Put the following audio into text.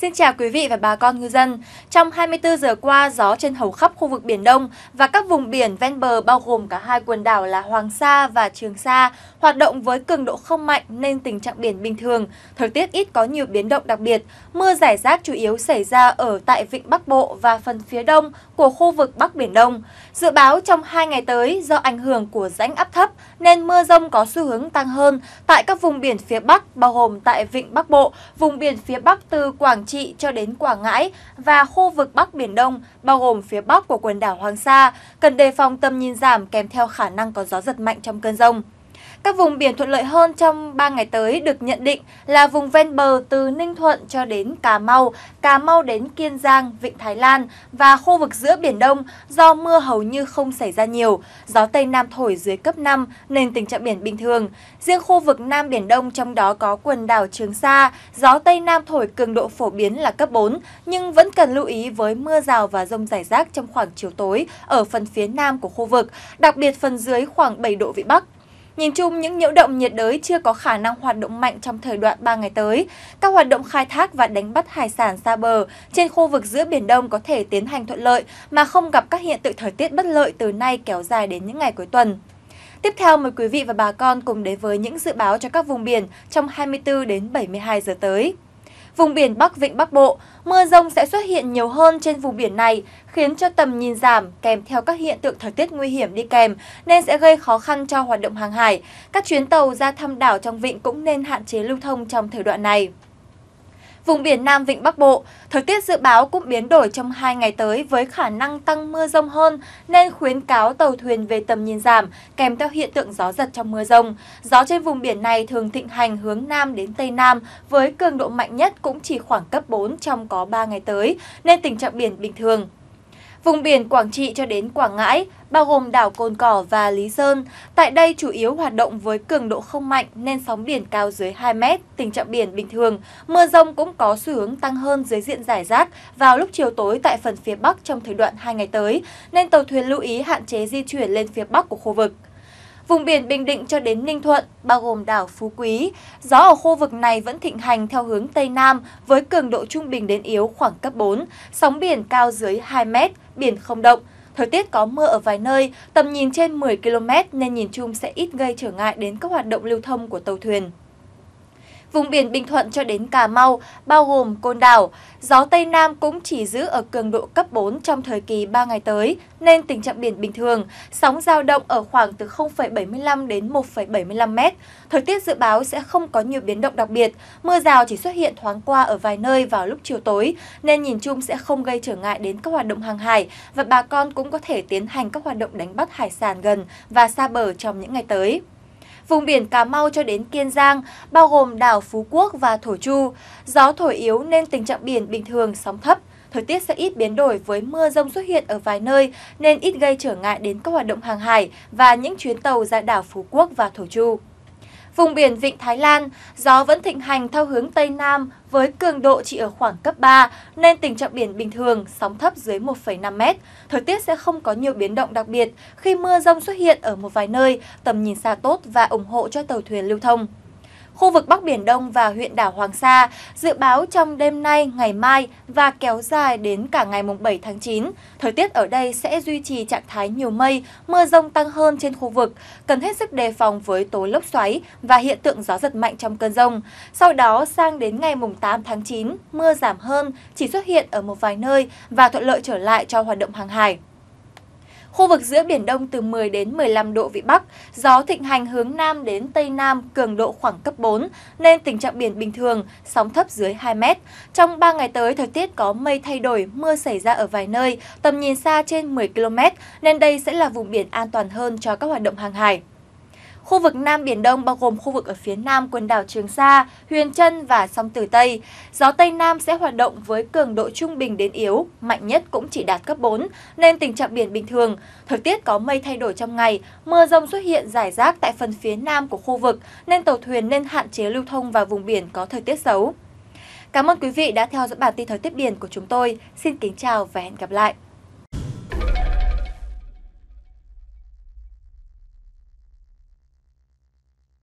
Xin chào quý vị và bà con ngư dân. Trong 24 giờ qua, gió trên hầu khắp khu vực Biển Đông và các vùng biển ven bờ bao gồm cả hai quần đảo là Hoàng Sa và Trường Sa hoạt động với cường độ không mạnh nên tình trạng biển bình thường. Thời tiết ít có nhiều biến động đặc biệt. Mưa giải rác chủ yếu xảy ra ở tại vịnh Bắc Bộ và phần phía đông của khu vực Bắc Biển Đông. Dự báo trong hai ngày tới, do ảnh hưởng của rãnh áp thấp nên mưa rông có xu hướng tăng hơn tại các vùng biển phía Bắc bao gồm tại vịnh Bắc Bộ, vùng biển phía Bắc từ Quảng Quảng Trị cho đến Quảng Ngãi và khu vực Bắc Biển Đông, bao gồm phía Bắc của quần đảo Hoàng Sa, cần đề phòng tầm nhìn giảm kèm theo khả năng có gió giật mạnh trong cơn rông. Các vùng biển thuận lợi hơn trong 3 ngày tới được nhận định là vùng ven bờ từ Ninh Thuận cho đến Cà Mau, Cà Mau đến Kiên Giang, Vịnh Thái Lan và khu vực giữa Biển Đông do mưa hầu như không xảy ra nhiều, gió Tây Nam thổi dưới cấp 5 nên tình trạng biển bình thường. Riêng khu vực Nam Biển Đông trong đó có quần đảo Trường Sa, gió Tây Nam thổi cường độ phổ biến là cấp 4 nhưng vẫn cần lưu ý với mưa rào và rông rải rác trong khoảng chiều tối ở phần phía nam của khu vực, đặc biệt phần dưới khoảng 7 độ vị Bắc. Nhìn chung, những nhiễu động nhiệt đới chưa có khả năng hoạt động mạnh trong thời đoạn 3 ngày tới. Các hoạt động khai thác và đánh bắt hải sản xa bờ trên khu vực giữa Biển Đông có thể tiến hành thuận lợi mà không gặp các hiện tượng thời tiết bất lợi từ nay kéo dài đến những ngày cuối tuần. Tiếp theo, mời quý vị và bà con cùng đến với những dự báo cho các vùng biển trong 24 đến 72 giờ tới. Vùng biển Bắc Vịnh Bắc Bộ, mưa rông sẽ xuất hiện nhiều hơn trên vùng biển này, khiến cho tầm nhìn giảm kèm theo các hiện tượng thời tiết nguy hiểm đi kèm, nên sẽ gây khó khăn cho hoạt động hàng hải. Các chuyến tàu ra thăm đảo trong vịnh cũng nên hạn chế lưu thông trong thời đoạn này. Vùng biển Nam Vịnh Bắc Bộ, thời tiết dự báo cũng biến đổi trong 2 ngày tới với khả năng tăng mưa rông hơn nên khuyến cáo tàu thuyền về tầm nhìn giảm kèm theo hiện tượng gió giật trong mưa rông. Gió trên vùng biển này thường thịnh hành hướng Nam đến Tây Nam với cường độ mạnh nhất cũng chỉ khoảng cấp 4 trong có 3 ngày tới nên tình trạng biển bình thường. Vùng biển Quảng Trị cho đến Quảng Ngãi, bao gồm đảo Cồn Cỏ và Lý Sơn, tại đây chủ yếu hoạt động với cường độ không mạnh nên sóng biển cao dưới 2 mét, tình trạng biển bình thường. Mưa rông cũng có xu hướng tăng hơn dưới diện giải rác vào lúc chiều tối tại phần phía Bắc trong thời đoạn 2 ngày tới, nên tàu thuyền lưu ý hạn chế di chuyển lên phía Bắc của khu vực. Vùng biển Bình Định cho đến Ninh Thuận, bao gồm đảo Phú Quý, gió ở khu vực này vẫn thịnh hành theo hướng Tây Nam với cường độ trung bình đến yếu khoảng cấp 4, sóng biển cao dưới 2 mét, biển không động. Thời tiết có mưa ở vài nơi, tầm nhìn trên 10 km nên nhìn chung sẽ ít gây trở ngại đến các hoạt động lưu thông của tàu thuyền. Vùng biển Bình Thuận cho đến Cà Mau, bao gồm Côn Đảo, gió Tây Nam cũng chỉ giữ ở cường độ cấp 4 trong thời kỳ 3 ngày tới, nên tình trạng biển bình thường, sóng giao động ở khoảng từ 0,75 đến 1,75 mét. Thời tiết dự báo sẽ không có nhiều biến động đặc biệt, mưa rào chỉ xuất hiện thoáng qua ở vài nơi vào lúc chiều tối, nên nhìn chung sẽ không gây trở ngại đến các hoạt động hàng hải và bà con cũng có thể tiến hành các hoạt động đánh bắt hải sản gần và xa bờ trong những ngày tới vùng biển Cà Mau cho đến Kiên Giang, bao gồm đảo Phú Quốc và Thổ Chu. Gió thổi yếu nên tình trạng biển bình thường sóng thấp. Thời tiết sẽ ít biến đổi với mưa rông xuất hiện ở vài nơi nên ít gây trở ngại đến các hoạt động hàng hải và những chuyến tàu ra đảo Phú Quốc và Thổ Chu. Vùng biển Vịnh Thái Lan, gió vẫn thịnh hành theo hướng Tây Nam với cường độ chỉ ở khoảng cấp 3, nên tình trạng biển bình thường, sóng thấp dưới 1,5 mét. Thời tiết sẽ không có nhiều biến động đặc biệt khi mưa rông xuất hiện ở một vài nơi, tầm nhìn xa tốt và ủng hộ cho tàu thuyền lưu thông khu vực Bắc Biển Đông và huyện đảo Hoàng Sa, dự báo trong đêm nay, ngày mai và kéo dài đến cả ngày 7 tháng 9. Thời tiết ở đây sẽ duy trì trạng thái nhiều mây, mưa rông tăng hơn trên khu vực, cần hết sức đề phòng với tố lốc xoáy và hiện tượng gió giật mạnh trong cơn rông. Sau đó sang đến ngày 8 tháng 9, mưa giảm hơn, chỉ xuất hiện ở một vài nơi và thuận lợi trở lại cho hoạt động hàng hải. Khu vực giữa Biển Đông từ 10 đến 15 độ Vĩ Bắc, gió thịnh hành hướng Nam đến Tây Nam cường độ khoảng cấp 4, nên tình trạng biển bình thường, sóng thấp dưới 2 mét. Trong 3 ngày tới, thời tiết có mây thay đổi, mưa xảy ra ở vài nơi, tầm nhìn xa trên 10 km, nên đây sẽ là vùng biển an toàn hơn cho các hoạt động hàng hải. Khu vực Nam Biển Đông bao gồm khu vực ở phía nam quần đảo Trường Sa, Huyền Trân và sông Tử Tây. Gió Tây Nam sẽ hoạt động với cường độ trung bình đến yếu, mạnh nhất cũng chỉ đạt cấp 4, nên tình trạng biển bình thường. Thời tiết có mây thay đổi trong ngày, mưa rông xuất hiện rải rác tại phần phía nam của khu vực, nên tàu thuyền nên hạn chế lưu thông vào vùng biển có thời tiết xấu. Cảm ơn quý vị đã theo dõi bản tin thời tiết biển của chúng tôi. Xin kính chào và hẹn gặp lại!